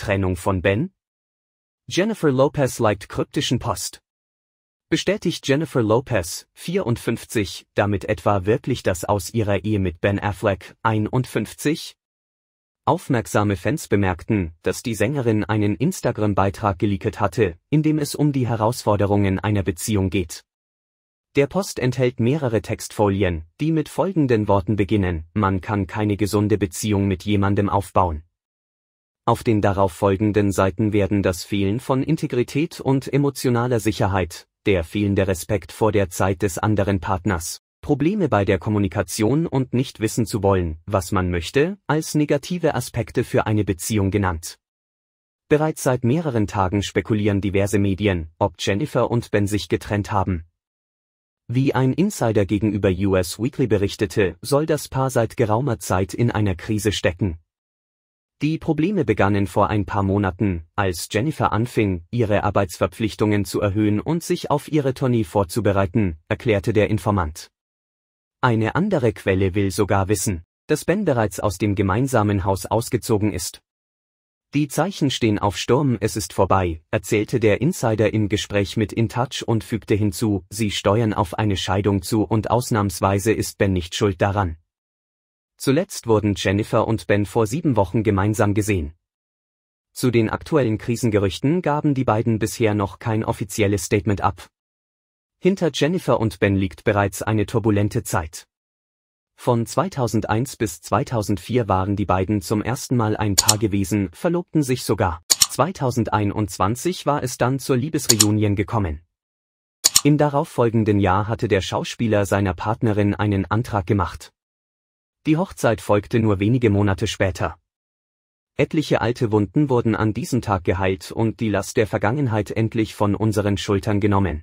Trennung von Ben? Jennifer Lopez liked kryptischen Post. Bestätigt Jennifer Lopez, 54, damit etwa wirklich das aus ihrer Ehe mit Ben Affleck, 51? Aufmerksame Fans bemerkten, dass die Sängerin einen Instagram-Beitrag geleakt hatte, in dem es um die Herausforderungen einer Beziehung geht. Der Post enthält mehrere Textfolien, die mit folgenden Worten beginnen, man kann keine gesunde Beziehung mit jemandem aufbauen. Auf den darauf folgenden Seiten werden das Fehlen von Integrität und emotionaler Sicherheit, der fehlende Respekt vor der Zeit des anderen Partners, Probleme bei der Kommunikation und nicht wissen zu wollen, was man möchte, als negative Aspekte für eine Beziehung genannt. Bereits seit mehreren Tagen spekulieren diverse Medien, ob Jennifer und Ben sich getrennt haben. Wie ein Insider gegenüber US Weekly berichtete, soll das Paar seit geraumer Zeit in einer Krise stecken die Probleme begannen vor ein paar Monaten, als Jennifer anfing, ihre Arbeitsverpflichtungen zu erhöhen und sich auf ihre Tournee vorzubereiten, erklärte der Informant. Eine andere Quelle will sogar wissen, dass Ben bereits aus dem gemeinsamen Haus ausgezogen ist. Die Zeichen stehen auf Sturm, es ist vorbei, erzählte der Insider im Gespräch mit InTouch und fügte hinzu, sie steuern auf eine Scheidung zu und ausnahmsweise ist Ben nicht schuld daran. Zuletzt wurden Jennifer und Ben vor sieben Wochen gemeinsam gesehen. Zu den aktuellen Krisengerüchten gaben die beiden bisher noch kein offizielles Statement ab. Hinter Jennifer und Ben liegt bereits eine turbulente Zeit. Von 2001 bis 2004 waren die beiden zum ersten Mal ein Paar gewesen, verlobten sich sogar. 2021 war es dann zur Liebesreunion gekommen. Im darauffolgenden Jahr hatte der Schauspieler seiner Partnerin einen Antrag gemacht. Die Hochzeit folgte nur wenige Monate später. Etliche alte Wunden wurden an diesem Tag geheilt und die Last der Vergangenheit endlich von unseren Schultern genommen.